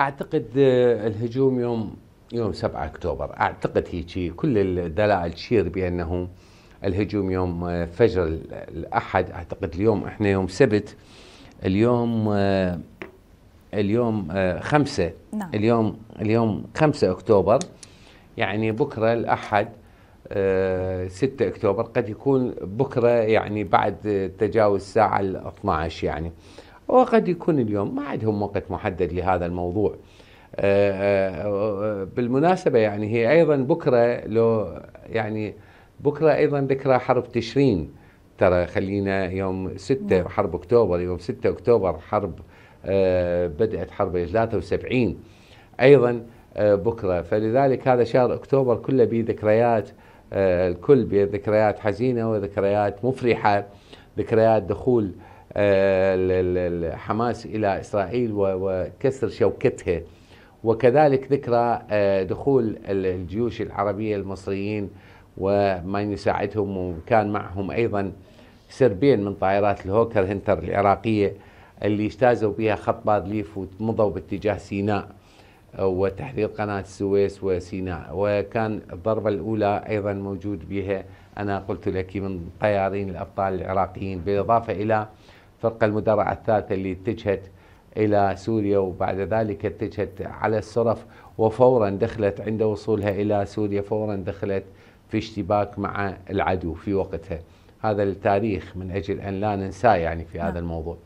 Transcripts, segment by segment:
اعتقد آه، الهجوم يوم يوم 7 اكتوبر اعتقد هيك كل الدلائل تشير بانه الهجوم يوم آه، فجر الاحد اعتقد اليوم احنا يوم سبت اليوم آه، اليوم خمسة نعم. اليوم اليوم 5 اكتوبر يعني بكره الاحد 6 اكتوبر قد يكون بكره يعني بعد تجاوز الساعه 12 يعني وقد يكون اليوم ما عندهم وقت محدد لهذا الموضوع آه، آه، آه، بالمناسبة يعني هي أيضا بكرة لو يعني بكرة أيضا ذكرى حرب تشرين ترى خلينا يوم 6 نعم. حرب أكتوبر يوم 6 أكتوبر حرب بدأت حرب 73 أيضا بكرة فلذلك هذا شهر أكتوبر كله به ذكريات الكل بذكريات حزينة وذكريات مفرحة ذكريات دخول آه، حماس إلى إسرائيل وكسر شوكتها وكذلك ذكرى آه، دخول الجيوش العربية المصريين ومن يساعدهم وكان معهم أيضا سربين من طائرات الهوكر هنتر العراقية اللي اجتازوا بها خط بارليف ومضوا باتجاه سيناء آه، وتحرير قناة السويس وسيناء وكان الضربة الأولى أيضا موجود بها أنا قلت لك من طيارين الأبطال العراقيين بالإضافة إلى الفرقة المدرعة الثالثة اللي اتجهت إلى سوريا وبعد ذلك اتجهت على الصرف وفورا دخلت عند وصولها إلى سوريا فورا دخلت في اشتباك مع العدو في وقتها هذا التاريخ من أجل أن لا ننساه يعني في هذا نعم. الموضوع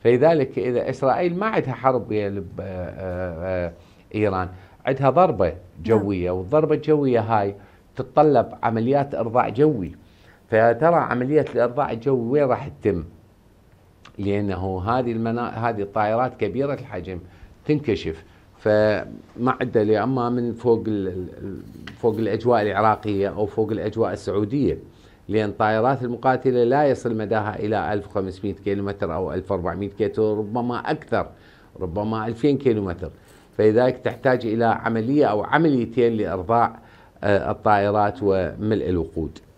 فلذلك إذا إسرائيل ما عندها حرب ويا آه، آه، إيران عندها ضربة نعم. جوية والضربة الجوية هاي تتطلب عمليات إرضاع جوي فترى عملية الإرضاع الجوي وين راح تتم؟ لانه هذه المنا... هذه الطائرات كبيره الحجم تنكشف فمعدة يا اما من فوق ال... فوق الاجواء العراقيه او فوق الاجواء السعوديه لان طائرات المقاتله لا يصل مداها الى 1500 كيلومتر او 1400 كيلومتر ربما اكثر ربما 2000 كيلومتر فلذلك تحتاج الى عمليه او عمليتين لارضاء آه، الطائرات وملء الوقود